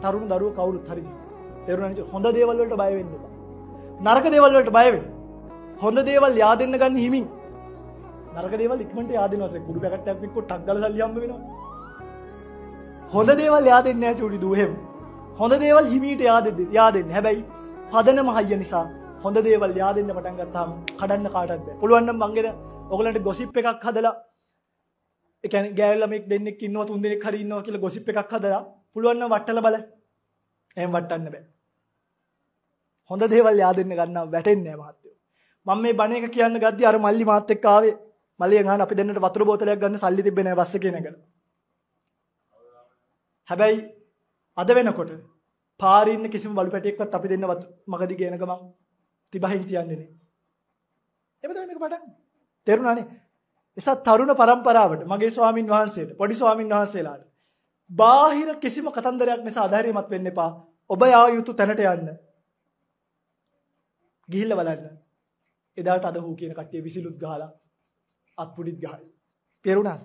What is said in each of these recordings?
තරුණ දරුව කවුරුත් හරි තෙරුණට හොඳ දේවල්වලට බයවෙන්න නරක දේවල්වලට බයවෙන් හොඳ දේවල් යාදන්න ගන්න හිමින් නරක දේවල් ඉක්මට යාදනස ගුඩු පැකට ඇපික්කො ටක්ගල සල්ලියම් වෙන හොඳ දේවල් යාදන්න චුඩි දුහෙම හොඳ දේවල් හිමීට යාදද යාදෙන් හැබැයි පදන මහය නිසා හොඳ දේවල් යාදන්න පටන් ගත්තාම කඩන්න කාටත් පුළුවන්න මංගෙන ඔගලට ගොසිප් එකක් හදලා එක ගෑල්ලමෙක් දෙන්නෙක් ඉන්නවා තුන්දෙනෙක් හරින්නවා කියලා ගොසිප් එකක් හදලා පුළුවන් නම් වට්ටලා බල. එහෙම වට්ටන්න බෑ. හොඳ දේවල් yaadෙන්න ගන්නවා වැටෙන්නේ නෑ මහත්තයෝ. මම මේ බණ එක කියන්න ගද්දි අර මල්ලි මාත් එක්ක ආවේ. මල්ලියන් අහන අපි දෙන්නට වතුර බෝතලයක් ගන්න සල්ලි තිබ්බේ නෑ බස් එකේ නැගලා. හැබැයි අද වෙනකොට පාරේ ඉන්න කිසිම බලු පැටියෙක්වත් අපි දෙන්න මගදී කියන ගමන් තිබහින් තියන්නේ නේ. එහෙම තමයි මේක පටන්. තේරුණානේ? එසත් තරුණ પરම්පරාවට මගේ ස්වාමින් වහන්සේට පොඩි ස්වාමින් වහන්සේලාට බාහිර කිසිම කතන්දරයක් නිසා අධෛර්යමත් වෙන්න එපා. ඔබ යා යුතු තැනට යන්න. ගිහිල්ලා බලන්න. එදාට අද හූ කියන කට්ටිය විසිලුත් ගහලා අත්පුඩිත් ගහලා. තේරුණාද?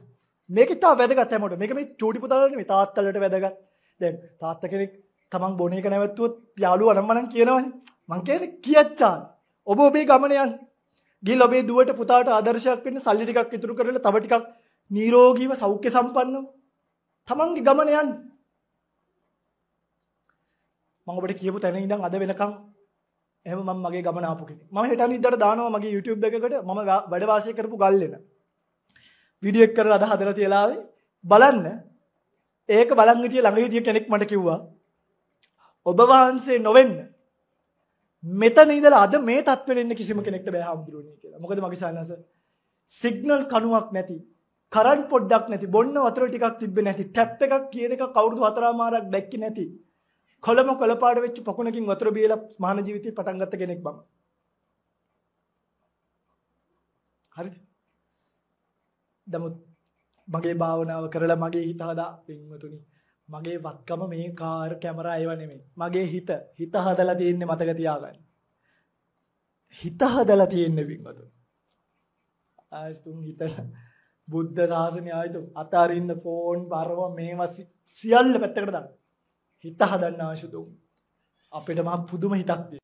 මේක ඉතා වැදගත් හැමෝටම. මේක මේ චූටි පුතාලට නෙමෙයි තාත්තලට වැදගත්. දැන් තාත්තා කෙනෙක් තමන් බොන එක නැවැත්තුවොත් යාළුවා නම් මනම් කියනවනේ. මං කියන්නේ කියච්චාන. ඔබ ඔබේ ගමන යන්න. ගිහිල්ලා ඔබේ දුවට පුතාට ආදර්ශයක් වෙන්න සල්ලි ටිකක් ඉතුරු කරලා තව ටිකක් නිරෝගීව සෞඛ්‍ය සම්පන්නව තමන්ගේ ගමන යන්න. මම ඔබට කියපු තැන ඉඳන් අද වෙනකන් එහෙම මම මගේ ගමන ආපු කෙනෙක්. මම හෙට අනිද්දාට දානවා මගේ YouTube එකකට මම වැඩ වාසය කරපු ගල්ලෙන. වීඩියෝ එක කරලා අද හදලා තියලාවේ බලන්න. ඒක බලන් හිටිය ළඟ හිටිය කෙනෙක් මට කිව්වා ඔබ වහන්සේ නොවෙන්න මෙතන ඉඳලා අද මේ තත්ත්වෙට එන්න කිසිම කෙනෙක්ට බෑ හම්බුනේ කියලා. මොකද මගේ සානස සිග්නල් කණුවක් නැති කරන්ට් පොඩ්ඩක් නැති බොන්න වතුර ටිකක් තිබ්බේ නැති ටැප් එකක් කියන එක කවුරුද හතරමාරක් දැක්කේ නැති කොළම කොළපාට වෙච්ච පොකුණකින් වතුර බීලා මහාන ජීවිතේ පටන් ගත්ත කෙනෙක් මම. හරිද? නමුත් මගේ භාවනාව කරලා මගේ හිත හදා පින්වතුනි මගේ වත්කම මේ කාර් කැමරා ඒව නෙමෙයි. මගේ හිත හිත හදලා තියෙන්නේ මතක තියාගන්න. හිත හදලා තියෙන්නේ පින්වතුනි. ආයස්තුන් හිතලා බුද්ධ ශාසනය ආයතු අතාරින්න ෆෝන් පරව මේවා සියල්ල පැත්තකට දක් හිත හදන්න ආශුදුම් අපිට මහ පුදුම හිතක්දේ.